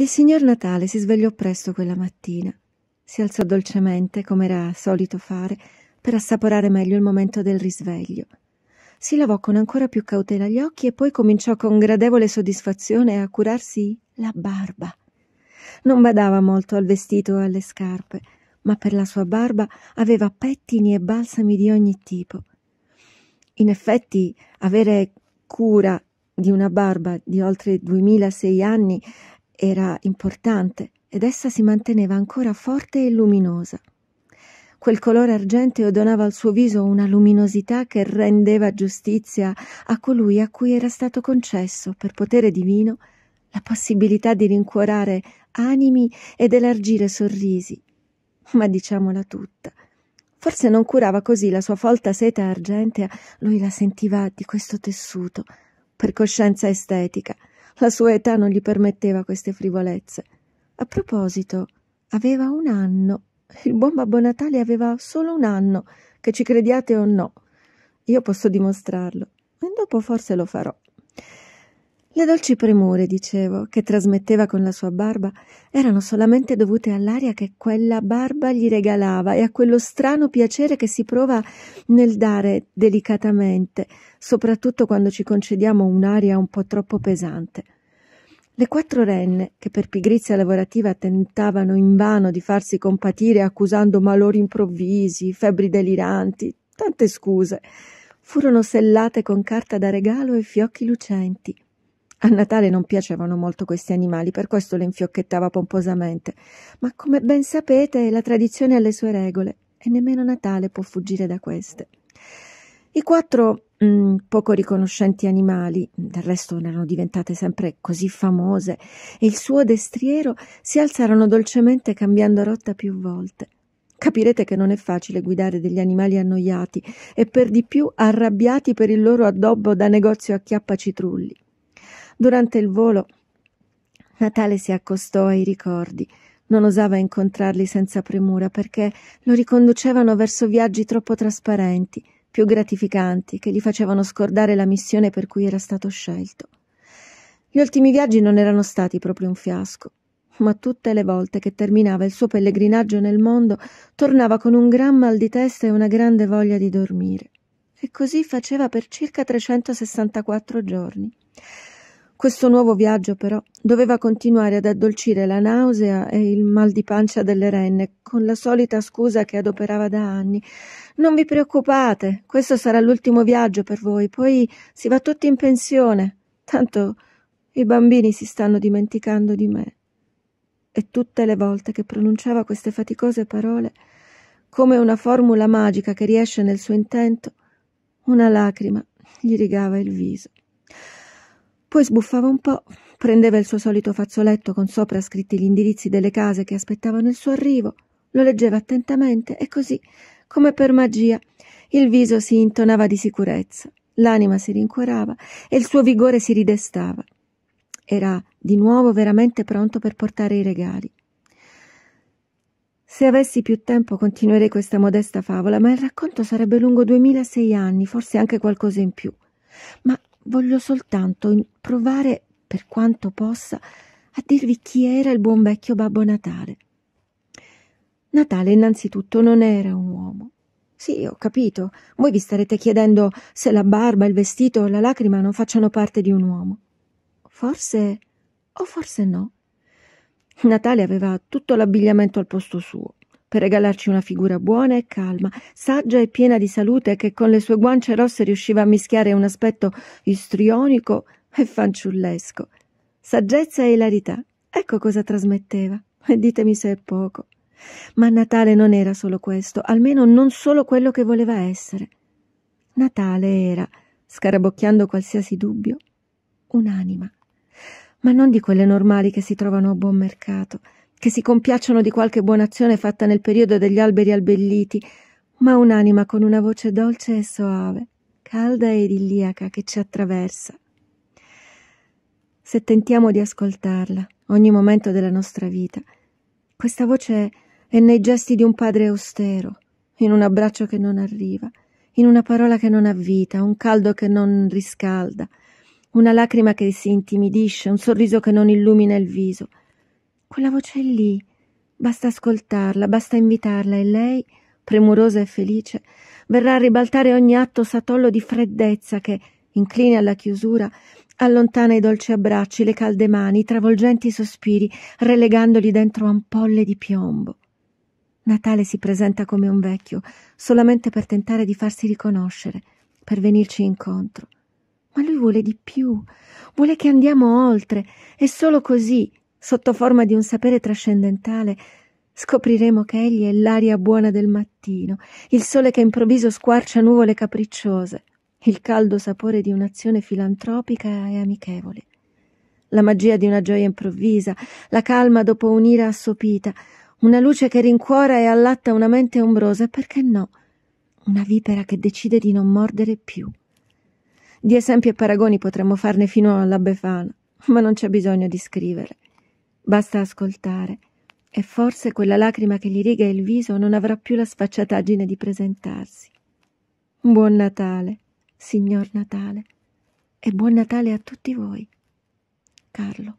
Il signor Natale si svegliò presto quella mattina. Si alzò dolcemente, come era solito fare, per assaporare meglio il momento del risveglio. Si lavò con ancora più cautela gli occhi e poi cominciò con gradevole soddisfazione a curarsi la barba. Non badava molto al vestito e alle scarpe, ma per la sua barba aveva pettini e balsami di ogni tipo. In effetti, avere cura di una barba di oltre 2006 anni era importante ed essa si manteneva ancora forte e luminosa. Quel colore argenteo donava al suo viso una luminosità che rendeva giustizia a colui a cui era stato concesso, per potere divino, la possibilità di rincuorare animi ed elargire sorrisi. Ma diciamola tutta, Forse non curava così la sua folta seta argentea, lui la sentiva di questo tessuto, per coscienza estetica, la sua età non gli permetteva queste frivolezze. A proposito, aveva un anno. Il buon Babbo Natale aveva solo un anno, che ci crediate o no. Io posso dimostrarlo, e dopo forse lo farò. Le dolci premure, dicevo, che trasmetteva con la sua barba, erano solamente dovute all'aria che quella barba gli regalava e a quello strano piacere che si prova nel dare delicatamente, soprattutto quando ci concediamo un'aria un po' troppo pesante. Le quattro renne, che per pigrizia lavorativa tentavano invano di farsi compatire accusando malori improvvisi, febbri deliranti, tante scuse, furono sellate con carta da regalo e fiocchi lucenti. A Natale non piacevano molto questi animali, per questo le infiocchettava pomposamente. Ma come ben sapete, la tradizione ha le sue regole e nemmeno Natale può fuggire da queste. I quattro mh, mm, poco riconoscenti animali, del resto ne erano diventate sempre così famose, e il suo destriero si alzarono dolcemente cambiando rotta più volte. Capirete che non è facile guidare degli animali annoiati e per di più arrabbiati per il loro addobbo da negozio a chiappa citrulli. Durante il volo Natale si accostò ai ricordi. Non osava incontrarli senza premura perché lo riconducevano verso viaggi troppo trasparenti, più gratificanti, che gli facevano scordare la missione per cui era stato scelto. Gli ultimi viaggi non erano stati proprio un fiasco, ma tutte le volte che terminava il suo pellegrinaggio nel mondo tornava con un gran mal di testa e una grande voglia di dormire. E così faceva per circa 364 giorni. Questo nuovo viaggio, però, doveva continuare ad addolcire la nausea e il mal di pancia delle renne, con la solita scusa che adoperava da anni. Non vi preoccupate, questo sarà l'ultimo viaggio per voi, poi si va tutti in pensione. Tanto i bambini si stanno dimenticando di me. E tutte le volte che pronunciava queste faticose parole, come una formula magica che riesce nel suo intento, una lacrima gli rigava il viso. Poi sbuffava un po', prendeva il suo solito fazzoletto con sopra scritti gli indirizzi delle case che aspettavano il suo arrivo, lo leggeva attentamente e così, come per magia, il viso si intonava di sicurezza, l'anima si rincuorava e il suo vigore si ridestava. Era di nuovo veramente pronto per portare i regali. Se avessi più tempo continuerei questa modesta favola, ma il racconto sarebbe lungo duemilasei anni, forse anche qualcosa in più. Ma Voglio soltanto provare, per quanto possa, a dirvi chi era il buon vecchio Babbo Natale. Natale innanzitutto non era un uomo. Sì, ho capito. Voi vi starete chiedendo se la barba, il vestito o la lacrima non facciano parte di un uomo. Forse o forse no. Natale aveva tutto l'abbigliamento al posto suo per regalarci una figura buona e calma, saggia e piena di salute che con le sue guance rosse riusciva a mischiare un aspetto istrionico e fanciullesco. Saggezza e ilarità, ecco cosa trasmetteva, e ditemi se è poco. Ma Natale non era solo questo, almeno non solo quello che voleva essere. Natale era, scarabocchiando qualsiasi dubbio, un'anima. Ma non di quelle normali che si trovano a buon mercato, che si compiacciono di qualche buona azione fatta nel periodo degli alberi albelliti, ma un'anima con una voce dolce e soave, calda ed idilliaca che ci attraversa. Se tentiamo di ascoltarla ogni momento della nostra vita, questa voce è nei gesti di un padre austero, in un abbraccio che non arriva, in una parola che non ha vita, un caldo che non riscalda, una lacrima che si intimidisce, un sorriso che non illumina il viso, quella voce è lì. Basta ascoltarla, basta invitarla e lei, premurosa e felice, verrà a ribaltare ogni atto satollo di freddezza che, incline alla chiusura, allontana i dolci abbracci, le calde mani, i travolgenti sospiri, relegandoli dentro ampolle di piombo. Natale si presenta come un vecchio, solamente per tentare di farsi riconoscere, per venirci incontro. Ma lui vuole di più, vuole che andiamo oltre, e solo così, sotto forma di un sapere trascendentale, scopriremo che egli è l'aria buona del mattino, il sole che improvviso squarcia nuvole capricciose, il caldo sapore di un'azione filantropica e amichevole, la magia di una gioia improvvisa, la calma dopo un'ira assopita, una luce che rincuora e allatta una mente ombrosa e perché no, una vipera che decide di non mordere più. Di esempi e paragoni potremmo farne fino alla Befana, ma non c'è bisogno di scrivere. Basta ascoltare, e forse quella lacrima che gli riga il viso non avrà più la sfacciataggine di presentarsi. Buon Natale, signor Natale, e buon Natale a tutti voi. Carlo.